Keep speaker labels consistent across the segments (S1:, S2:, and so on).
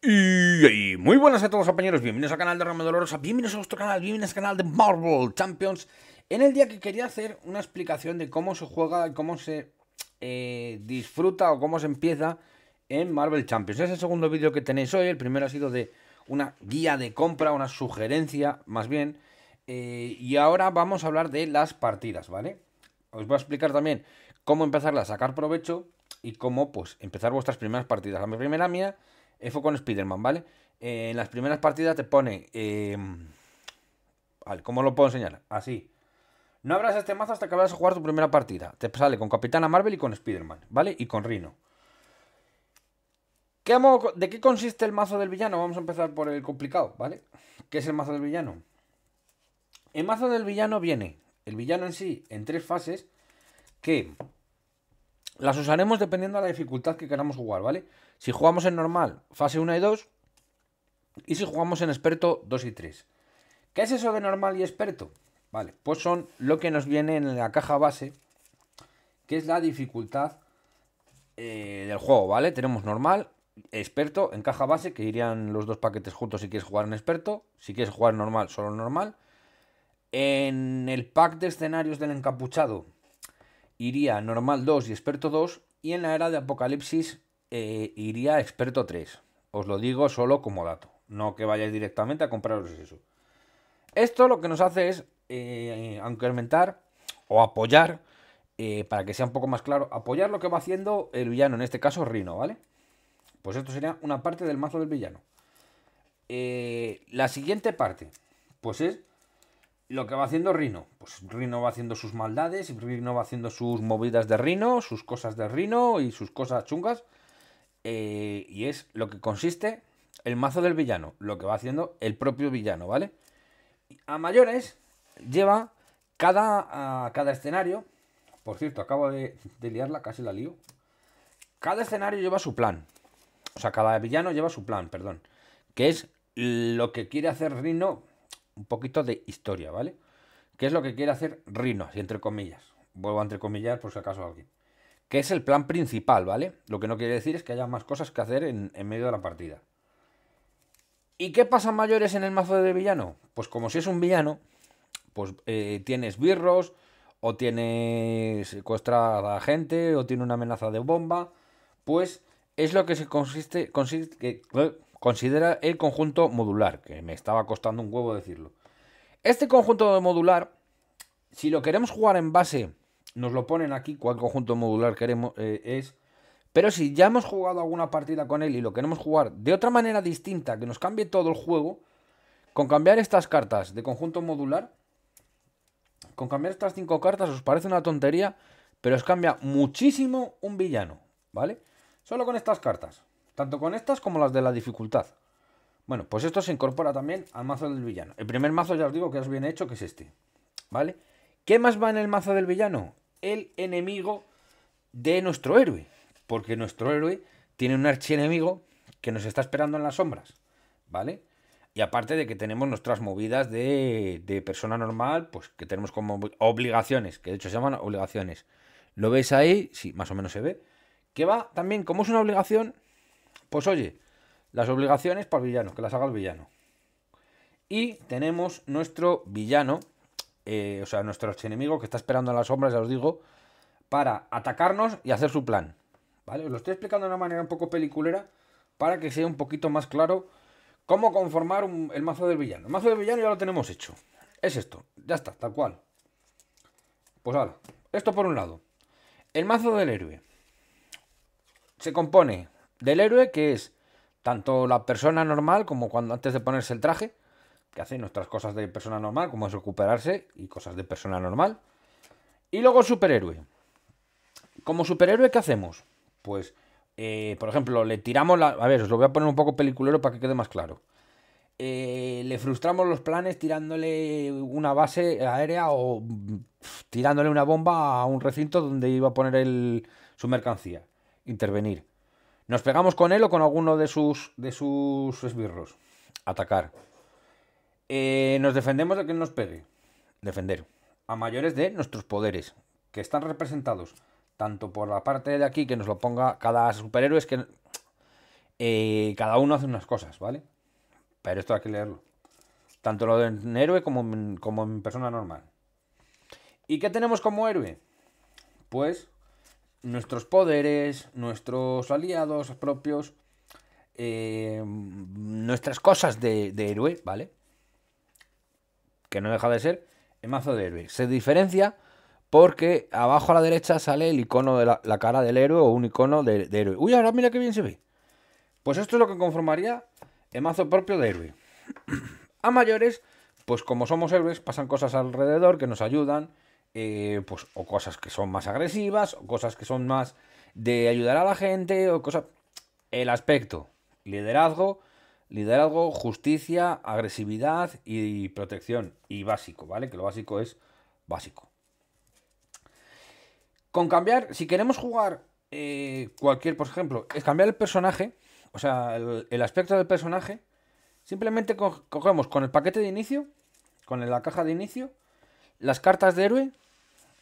S1: Y, muy buenas a todos compañeros, bienvenidos al canal de Ramón Dolorosa, bienvenidos a vuestro canal, bienvenidos al canal de Marvel Champions. En el día que quería hacer una explicación de cómo se juega y cómo se eh, disfruta o cómo se empieza en Marvel Champions. Es el segundo vídeo que tenéis hoy, el primero ha sido de una guía de compra, una sugerencia más bien. Eh, y ahora vamos a hablar de las partidas, ¿vale? Os voy a explicar también cómo empezarla a sacar provecho y cómo pues empezar vuestras primeras partidas. La primera mía eh, fue con Spider-Man, ¿vale? Eh, en las primeras partidas te pone... Em, ¿cómo lo puedo enseñar? Así. No abras este mazo hasta que vayas a jugar tu primera partida. Te sale con Capitana Marvel y con Spider-Man, ¿vale? Y con Rino. ¿Qué ¿De qué consiste el mazo del villano? Vamos a empezar por el complicado, ¿vale? ¿Qué es el mazo del villano? El mazo del villano viene, el villano en sí, en tres fases, que las usaremos dependiendo de la dificultad que queramos jugar, ¿vale? Si jugamos en normal, fase 1 y 2. Y si jugamos en experto, 2 y 3. ¿Qué es eso de normal y experto? Vale, pues son lo que nos viene en la caja base, que es la dificultad eh, del juego, ¿vale? Tenemos normal, experto, en caja base, que irían los dos paquetes juntos si quieres jugar en experto. Si quieres jugar normal, solo normal. En el pack de escenarios del encapuchado iría normal 2 y experto 2 y en la era de Apocalipsis eh, iría experto 3. Os lo digo solo como dato, no que vayáis directamente a compraros eso. Esto lo que nos hace es, eh, incrementar o apoyar, eh, para que sea un poco más claro, apoyar lo que va haciendo el villano, en este caso Rino, ¿vale? Pues esto sería una parte del mazo del villano. la siguiente parte, pues es lo que va haciendo Rino. Pues Rino va haciendo sus maldades, y Rino va haciendo sus movidas de Rino, sus cosas de Rino y sus cosas chungas. Eh, y es lo que consiste el mazo del villano, lo que va haciendo el propio villano, ¿vale? A mayores lleva cada, cada escenario. Por cierto, acabo de, de liarla, casi la lío. Cada escenario lleva su plan. O sea, cada villano lleva su plan, perdón. Que es lo que quiere hacer Rino un poquito de historia, ¿vale? ¿Qué es lo que quiere hacer Rhinos, y entre comillas? Vuelvo a entre comillas por si acaso alguien. Que es el plan principal, ¿vale? Lo que no quiere decir es que haya más cosas que hacer en, medio de la partida. ¿Y qué pasa mayores en el mazo del villano? Pues como si es un villano, pues eh, tienes birros, o tienes secuestrada a gente, o tiene una amenaza de bomba, pues es lo que se consiste, consiste, Considera el conjunto modular, que me estaba costando un huevo decirlo. Este conjunto modular, si lo queremos jugar en base, nos lo ponen aquí, cual conjunto modular queremos eh, es. Pero si ya hemos jugado alguna partida con él y lo queremos jugar de otra manera distinta, que nos cambie todo el juego, con cambiar estas cartas de conjunto modular, con cambiar estas cinco cartas os parece una tontería, pero os cambia muchísimo un villano, ¿vale? Solo con estas cartas tanto con estas como las de la dificultad. Bueno, pues esto se incorpora también al mazo del villano. El primer mazo ya os digo que es bien hecho, que es este. ¿Vale? ¿Qué más va en el mazo del villano? El enemigo de nuestro héroe. Porque nuestro héroe tiene un archienemigo que nos está esperando en las sombras. ¿Vale? Y aparte de que tenemos nuestras movidas de, de persona normal, pues que tenemos como obligaciones, que de hecho se llaman obligaciones. ¿Lo veis ahí? Sí, más o menos se ve. Que va también, como es una obligación, pues oye, las obligaciones para el villano, que las haga el villano. Y tenemos nuestro villano, eh, o sea, nuestro enemigo que está esperando en las sombras, ya os digo, para atacarnos y hacer su plan. ¿Vale? Os lo estoy explicando de una manera un poco peliculera para que sea un poquito más claro cómo conformar el mazo del villano. El mazo del villano ya lo tenemos hecho. Es esto, ya está, tal cual. Pues ahora, esto por un lado. El mazo del héroe se compone del héroe, que es tanto la persona normal como cuando antes de ponerse el traje, que hace nuestras cosas de persona normal, como es recuperarse y cosas de persona normal. Y luego superhéroe. Como superhéroe, ¿qué hacemos? Pues, eh, por ejemplo, le tiramos la... A ver, os lo voy a poner un poco peliculero para que quede más claro. Eh, le frustramos los planes tirándole una base aérea o tirándole una bomba a un recinto donde iba a poner el, su mercancía. Intervenir. Nos pegamos con él o con alguno de sus, de sus esbirros. Atacar. Eh, nos defendemos de quien nos pegue. Defender. A mayores de nuestros poderes, que están representados tanto por la parte de aquí, que nos lo ponga cada superhéroe, que eh, cada uno hace unas cosas, ¿vale? Pero esto hay que leerlo. Tanto lo un héroe como como en persona normal. ¿Y qué tenemos como héroe? Pues nuestros poderes, nuestros aliados propios, eh, nuestras cosas de, héroe, ¿vale? Que no deja de ser el mazo de héroe. Se diferencia porque abajo a la derecha sale el icono de la, cara del héroe o un icono de, de, héroe. Uy, ahora mira qué bien se ve. Pues esto es lo que conformaría el mazo propio de héroe. A mayores, pues como somos héroes, pasan cosas alrededor que nos ayudan eh, pues o cosas que son más agresivas, o cosas que son más de ayudar a la gente, o cosas... El aspecto, liderazgo, liderazgo, justicia, agresividad y protección. Y básico, ¿vale? Que lo básico es básico. Con cambiar, si queremos jugar eh, cualquier, por ejemplo, es cambiar el personaje, o sea, el, aspecto del personaje, simplemente cogemos con el paquete de inicio, con la caja de inicio, las cartas de héroe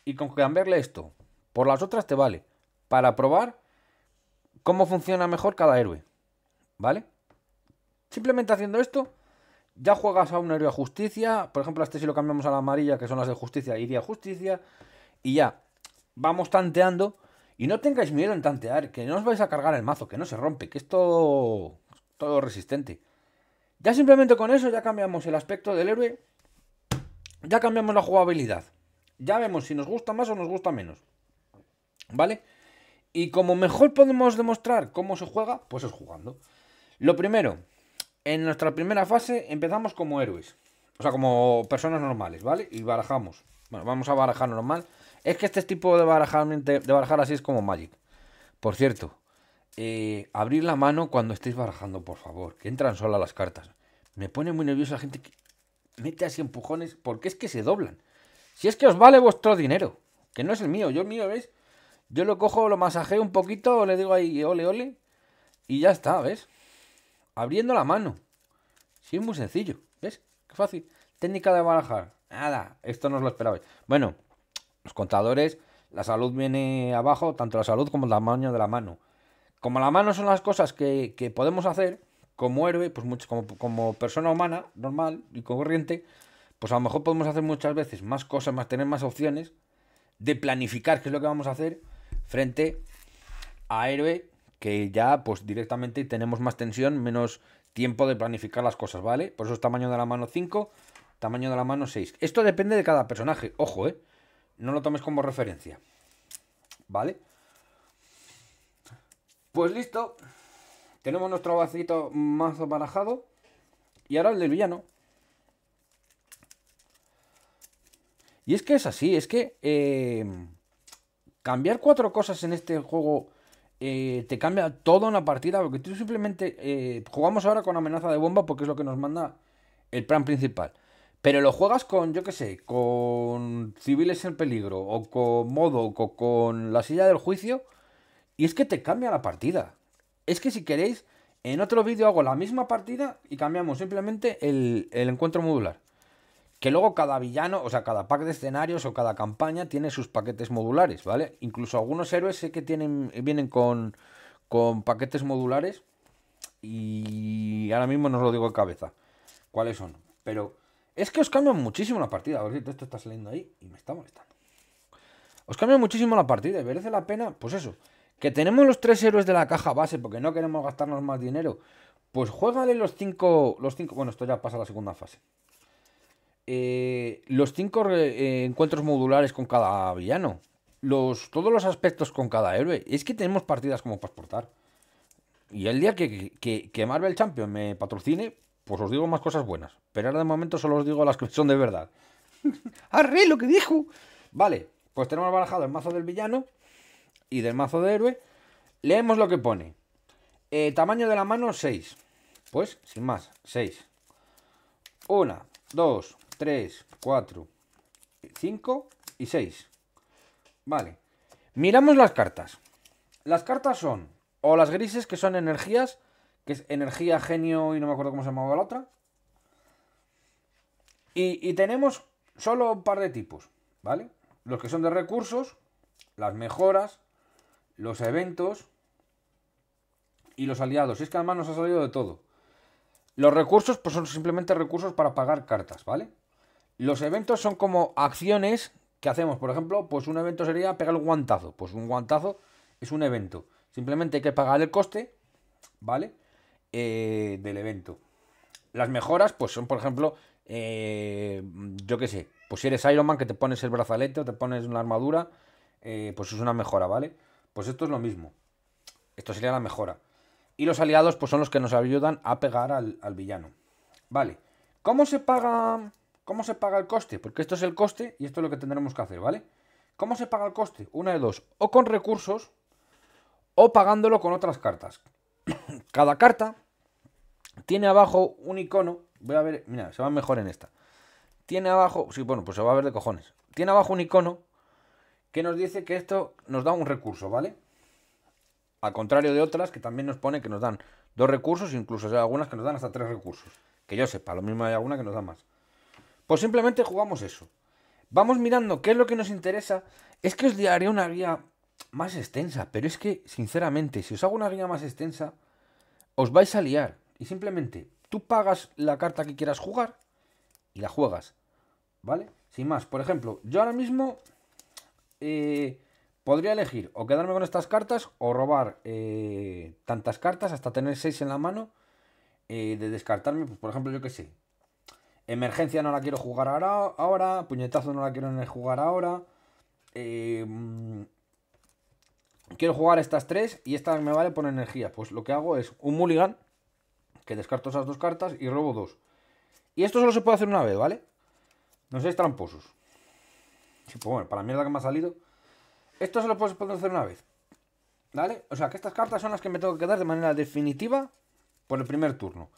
S1: y con cambiarle esto. Por las otras te vale. Para probar cómo funciona mejor cada héroe. ¿Vale? Simplemente haciendo esto, ya juegas a un héroe a justicia. Por ejemplo, este si lo cambiamos a la amarilla, que son las de justicia, iría a justicia. Y ya, vamos tanteando. Y no tengáis miedo en tantear, que no os vais a cargar el mazo, que no se rompe, que es todo, todo resistente. Ya simplemente con eso ya cambiamos el aspecto del héroe ya cambiamos la jugabilidad. Ya vemos si nos gusta más o nos gusta menos. ¿Vale? Y como mejor podemos demostrar cómo se juega, pues es jugando. Lo primero, en nuestra primera fase empezamos como héroes. O sea, como personas normales, ¿vale? Y barajamos. Bueno, vamos a barajar normal. Es que este tipo de barajar, de barajar así es como Magic. Por cierto, eh, abrir la mano cuando estéis barajando, por favor. Que entran solas las cartas. Me pone muy nervioso la gente que mete así empujones, porque es que se doblan. Si es que os vale vuestro dinero, que no es el mío, yo el mío, ¿ves? Yo lo cojo, lo masajeo un poquito, le digo ahí, ole, ole, y ya está, ¿ves? Abriendo la mano. Sí, es muy sencillo, ¿ves? Qué fácil. Técnica de barajar. Nada, esto no os lo esperabais. Bueno, los contadores, la salud viene abajo, tanto la salud como el tamaño de la mano. Como la mano son las cosas que, que podemos hacer, como héroe, pues mucho, como, persona humana, normal y corriente, pues a lo mejor podemos hacer muchas veces más cosas, más tener más opciones de planificar qué es lo que vamos a hacer frente a héroe que ya pues directamente tenemos más tensión, menos tiempo de planificar las cosas, ¿vale? Por eso es tamaño de la mano 5, tamaño de la mano 6. Esto depende de cada personaje, ojo, ¿eh? No lo tomes como referencia, ¿vale? Pues listo. Tenemos nuestro vasito más barajado. Y ahora el del villano. Y es que es así, es que eh, cambiar cuatro cosas en este juego eh, te cambia toda una partida, porque tú simplemente eh, jugamos ahora con amenaza de bomba porque es lo que nos manda el plan principal. Pero lo juegas con, yo qué sé, con civiles en peligro, o con modo, o con la silla del juicio, y es que te cambia la partida. Es que si queréis, en otro vídeo hago la misma partida y cambiamos simplemente el, encuentro modular. Que luego cada villano, o sea, cada pack de escenarios o cada campaña tiene sus paquetes modulares, ¿vale? Incluso algunos héroes sé que tienen, vienen con, paquetes modulares y ahora mismo no os lo digo de cabeza cuáles son. Pero es que os cambia muchísimo la partida. A ver si esto está saliendo ahí y me está molestando. Os cambia muchísimo la partida y merece la pena, pues eso, que tenemos los tres héroes de la caja base porque no queremos gastarnos más dinero. Pues juégale los cinco. Los cinco. Bueno, esto ya pasa a la segunda fase. Eh, los cinco eh, encuentros modulares con cada villano. Los, todos los aspectos con cada héroe. Es que tenemos partidas como para exportar. Y el día que, que, Marvel Champion me patrocine, pues os digo más cosas buenas. Pero ahora de momento solo os digo las que son de verdad. ¡Arre lo que dijo! Vale, pues tenemos barajado el mazo del villano y del mazo de héroe. Leemos lo que pone. Eh, tamaño de la mano 6. Pues, sin más, 6. 1, 2, 3, 4, 5 y 6. Vale. Miramos las cartas. Las cartas son o las grises, que son energías, que es energía, genio y no me acuerdo cómo se llamaba la otra. Y, y, tenemos solo un par de tipos, ¿vale? Los que son de recursos, las mejoras, los eventos y los aliados. Y es que además nos ha salido de todo. Los recursos pues son simplemente recursos para pagar cartas, ¿vale? Los eventos son como acciones que hacemos. Por ejemplo, pues un evento sería pegar un guantazo. Pues un guantazo es un evento. Simplemente hay que pagar el coste, ¿vale? Eh, del evento. Las mejoras, pues son, por ejemplo, eh, yo qué sé, pues si eres Iron Man, que te pones el brazalete o te pones una armadura, eh, pues es una mejora, ¿vale? Pues esto es lo mismo. Esto sería la mejora. Y los aliados pues son los que nos ayudan a pegar al, villano. Vale. ¿Cómo se paga cómo se paga el coste? Porque esto es el coste y esto es lo que tendremos que hacer, ¿vale? ¿Cómo se paga el coste? Una de dos. O con recursos o pagándolo con otras cartas. Cada carta tiene abajo un icono. Voy a ver, mira, se va mejor en esta. Tiene abajo, sí, bueno, pues se va a ver de cojones. Tiene abajo un icono que nos dice que esto nos da un recurso, ¿vale? Al contrario de otras que también nos pone que nos dan dos recursos, incluso hay algunas que nos dan hasta tres recursos. Que yo sepa, lo mismo hay alguna que nos da más. Pues simplemente jugamos eso. Vamos mirando qué es lo que nos interesa. Es que os daré una guía más extensa, pero es que, sinceramente, si os hago una guía más extensa, os vais a liar. Y simplemente, tú pagas la carta que quieras jugar y la juegas. ¿Vale? Sin más, por ejemplo, yo ahora mismo eh, podría elegir o quedarme con estas cartas o robar eh, tantas cartas hasta tener 6 en la mano. Eh, de descartarme, pues, por ejemplo, yo que sé. Emergencia no la quiero jugar ahora, puñetazo no la quiero jugar ahora. Mm, quiero jugar estas tres y esta me vale por energía. Pues lo que hago es un mulligan, que descarto esas dos cartas y robo dos. Y esto solo se puede hacer una vez, ¿vale? No seáis tramposos pues bueno, para mí es que me ha salido. Esto se puedes puedo hacer una vez. ¿Vale? O sea, que estas cartas son las que me tengo que dar de manera definitiva por el primer turno.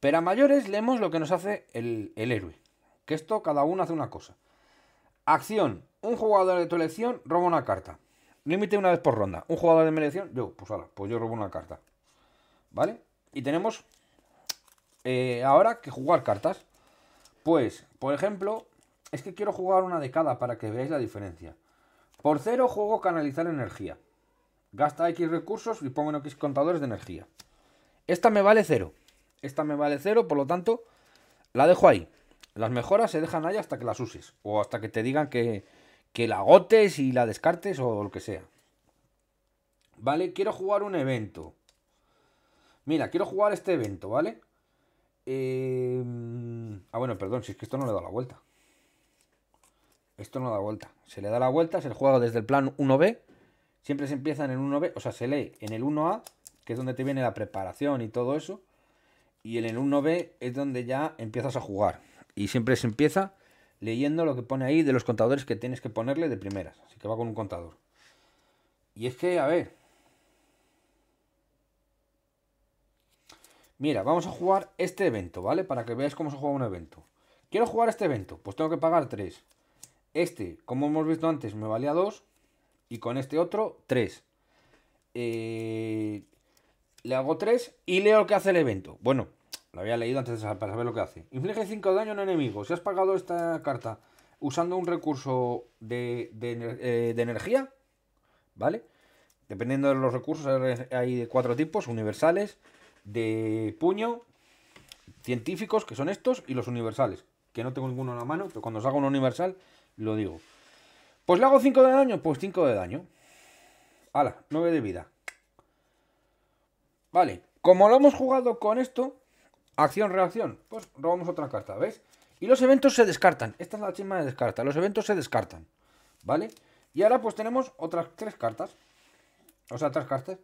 S1: Pero a mayores leemos lo que nos hace el, héroe. Que esto cada uno hace una cosa. Acción. Un jugador de tu elección roba una carta. Límite una vez por ronda. Un jugador de mi elección, yo, pues ahora, pues yo robo una carta. ¿Vale? Y tenemos eh, ahora que jugar cartas. Pues, por ejemplo, es que quiero jugar una de cada para que veáis la diferencia. Por cero juego canalizar energía. Gasta X recursos y pongo en X contadores de energía. Esta me vale cero. Esta me vale cero, por lo tanto, la dejo ahí. Las mejoras se dejan ahí hasta que las uses. O hasta que te digan que, la agotes y la descartes o lo que sea. Vale, quiero jugar un evento. Mira, quiero jugar este evento, ¿vale? Eh, mm, ah, bueno, perdón, si es que esto no le da la vuelta. Esto no da vuelta. Se le da la vuelta, se juega desde el plan 1B. Siempre se empieza en el 1B, o sea, se lee en el 1A, que es donde te viene la preparación y todo eso. Y en el 1B es donde ya empiezas a jugar. Y siempre se empieza leyendo lo que pone ahí de los contadores que tienes que ponerle de primeras. Así que va con un contador. Y es que, a ver. Mira, vamos a jugar este evento, ¿vale? Para que veáis cómo se juega un evento. Quiero jugar este evento, pues tengo que pagar 3. Este, como hemos visto antes, me valía 2. Y con este otro, 3. Eh, le hago 3 y leo lo que hace el evento. Bueno, lo había leído antes para saber lo que hace. Inflige 5 daño a un enemigo. Si has pagado esta carta usando un recurso de, eh, energía, ¿vale? Dependiendo de los recursos, hay de cuatro tipos, universales, de puño, científicos, que son estos, y los universales, que no tengo ninguno en la mano, pero cuando os hago un universal lo digo. Pues le hago 5 de daño, pues 5 de daño. Hala, 9 de vida. Vale, como lo hemos jugado con esto, acción-reacción, pues robamos otra carta, ¿ves? Y los eventos se descartan. Esta es la chisma de descarta. Los eventos se descartan, ¿vale? Y ahora pues tenemos otras tres cartas. O sea, tres cartas.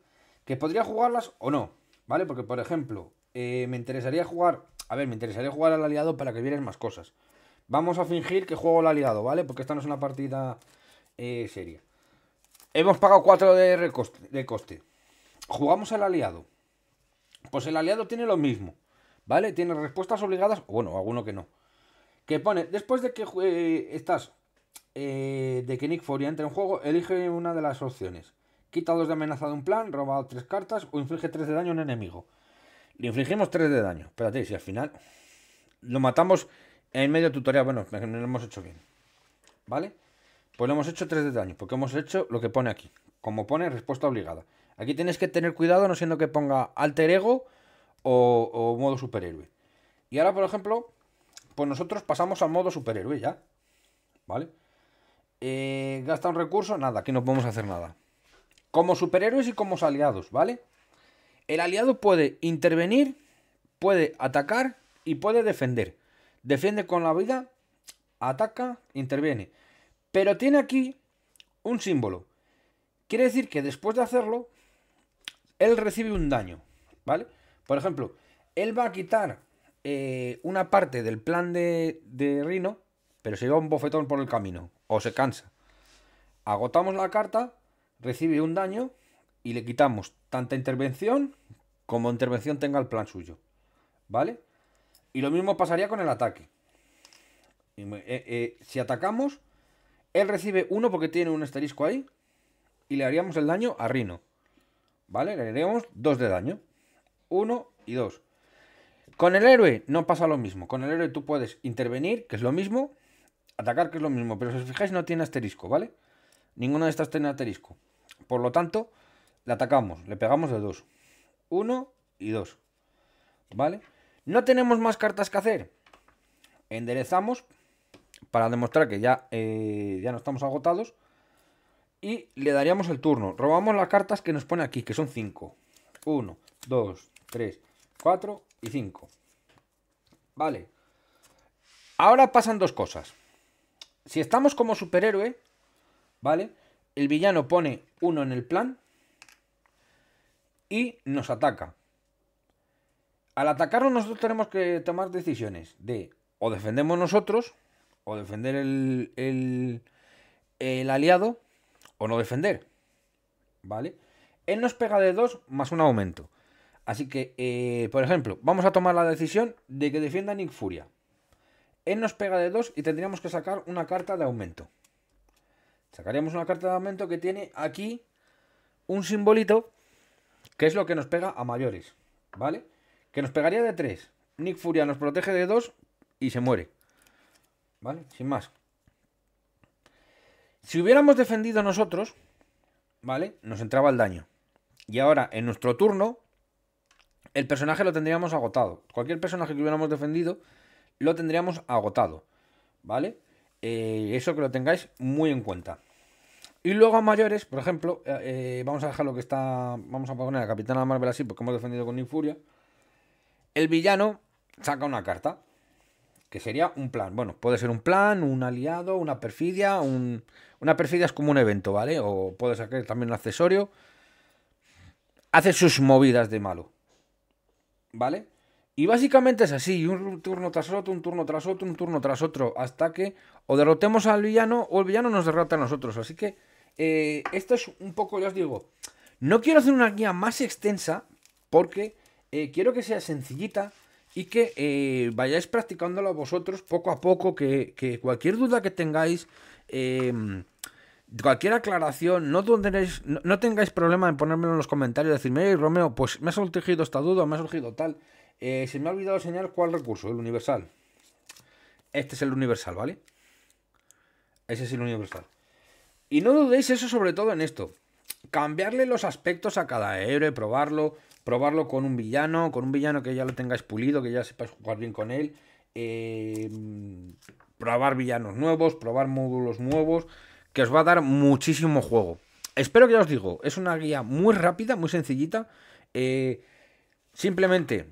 S1: Que podría jugarlas o no, ¿vale? Porque, por ejemplo, eh, me interesaría jugar... A ver, me interesaría jugar al aliado para que vieras más cosas. Vamos a fingir que juego el aliado, ¿vale? Porque esta no es una partida eh, seria. Hemos pagado 4 de, coste, de coste. Jugamos el aliado. Pues el aliado tiene lo mismo, ¿vale? Tiene respuestas obligadas, bueno, alguno que no. Que pone, después de que eh, estás, eh, de que Nick Foria entre en juego, elige una de las opciones. Quita 2 de amenaza de un plan, roba 3 cartas o inflige 3 de daño a un enemigo. Le infligimos 3 de daño. Espérate, si al final lo matamos en medio tutorial, bueno, lo hemos hecho bien. ¿Vale? Pues lo hemos hecho tres de daño, porque hemos hecho lo que pone aquí. Como pone respuesta obligada. Aquí tienes que tener cuidado, no siendo que ponga alter ego o, modo superhéroe. Y ahora, por ejemplo, pues nosotros pasamos al modo superhéroe ya. ¿Vale? Eh, gasta un recurso, nada, aquí no podemos hacer nada. Como superhéroes y como aliados, ¿vale? El aliado puede intervenir, puede atacar y puede defender. Defiende con la vida, ataca, interviene. Pero tiene aquí un símbolo. Quiere decir que después de hacerlo, él recibe un daño, ¿vale? Por ejemplo, él va a quitar eh, una parte del plan de, de Rino, pero se lleva un bofetón por el camino, o se cansa. Agotamos la carta, recibe un daño y le quitamos tanta intervención como intervención tenga el plan suyo, ¿vale? Y lo mismo pasaría con el ataque. Eh, eh, si atacamos, él recibe uno porque tiene un asterisco ahí. Y le haríamos el daño a Rino. ¿Vale? Le haríamos dos de daño. Uno y dos. Con el héroe no pasa lo mismo. Con el héroe tú puedes intervenir, que es lo mismo. Atacar, que es lo mismo. Pero si os fijáis, no tiene asterisco, ¿vale? Ninguna de estas tiene asterisco. Por lo tanto, le atacamos. Le pegamos de dos. Uno y dos. ¿Vale? No tenemos más cartas que hacer. Enderezamos para demostrar que ya, eh, ya no estamos agotados. Y le daríamos el turno. Robamos las cartas que nos pone aquí, que son 5. 1, 2, 3, 4 y 5. Vale. Ahora pasan dos cosas. Si estamos como superhéroe, ¿vale? El villano pone uno en el plan y nos ataca al atacarnos nosotros tenemos que tomar decisiones de o defendemos nosotros, o defender el, el, aliado, o no defender. ¿Vale? Él nos pega de dos más un aumento. Así que, eh, por ejemplo, vamos a tomar la decisión de que defienda Nick Furia. Él nos pega de 2 y tendríamos que sacar una carta de aumento. Sacaríamos una carta de aumento que tiene aquí un simbolito que es lo que nos pega a mayores. ¿Vale? Que nos pegaría de 3. Nick Furia nos protege de 2 y se muere. ¿Vale? Sin más. Si hubiéramos defendido nosotros, ¿vale? Nos entraba el daño. Y ahora, en nuestro turno, el personaje lo tendríamos agotado. Cualquier personaje que hubiéramos defendido, lo tendríamos agotado. ¿Vale? Eh, eso que lo tengáis muy en cuenta. Y luego a mayores, por ejemplo, eh, eh, vamos a dejar lo que está. Vamos a poner a Capitana Marvel así, porque hemos defendido con Nick Furia. El villano saca una carta, que sería un plan. Bueno, puede ser un plan, un aliado, una perfidia. Una perfidia es como un evento, ¿vale? O puede sacar también un accesorio. Hace sus movidas de malo. ¿Vale? Y básicamente es así, un turno tras otro, un turno tras otro, un turno tras otro, hasta que o derrotemos al villano o el villano nos derrota a nosotros. Así que eh, esto es un poco, ya os digo, no quiero hacer una guía más extensa porque eh, quiero que sea sencillita y que eh, vayáis practicándolo vosotros poco a poco, que, cualquier duda que tengáis, em, cualquier aclaración, no, no, tengáis problema en ponérmelo en los comentarios, decirme, hey Romeo, pues me ha surgido esta duda, me ha surgido tal, eh, se me ha olvidado enseñar cuál recurso, el universal. Este es el universal, ¿vale? Ese es el universal. Y no dudéis eso sobre todo en esto. Cambiarle los aspectos a cada héroe, probarlo, probarlo con un villano, con un villano que ya lo tengáis pulido, que ya sepáis jugar bien con él. Eh, probar villanos nuevos, probar módulos nuevos, que os va a dar muchísimo juego. Espero que ya os digo, es una guía muy rápida, muy sencillita. Eh, simplemente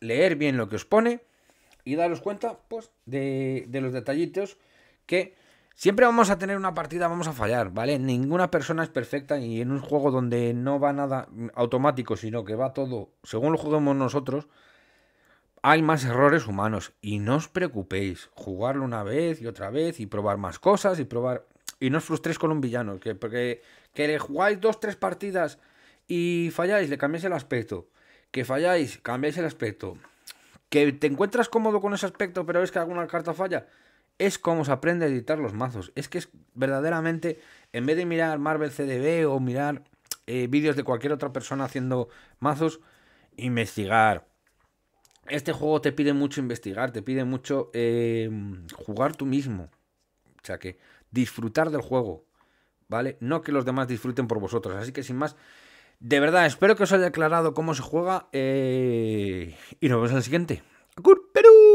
S1: leer bien lo que os pone y daros cuenta pues, de los detallitos que Siempre vamos a tener una partida, vamos a fallar, ¿vale? Ninguna persona es perfecta y en un juego donde no va nada automático, sino que va todo según lo juguemos nosotros, hay más errores humanos. Y no os preocupéis, jugarlo una vez y otra vez y probar más cosas y probar... Y no os frustréis con un villano, que, porque, que le jugáis dos, tres partidas y falláis, le cambiáis el aspecto. Que falláis, cambiáis el aspecto. Que te encuentras cómodo con ese aspecto, pero ves que alguna carta falla es como se aprende a editar los mazos. Es que es verdaderamente, en vez de mirar Marvel CDB o mirar eh, vídeos de cualquier otra persona haciendo mazos, investigar. Este juego te pide mucho investigar, te pide mucho em, jugar tú mismo. O sea que disfrutar del juego, ¿vale? No que los demás disfruten por vosotros. Así que sin más, de verdad, espero que os haya aclarado cómo se juega eh, y nos vemos en el siguiente. Perú!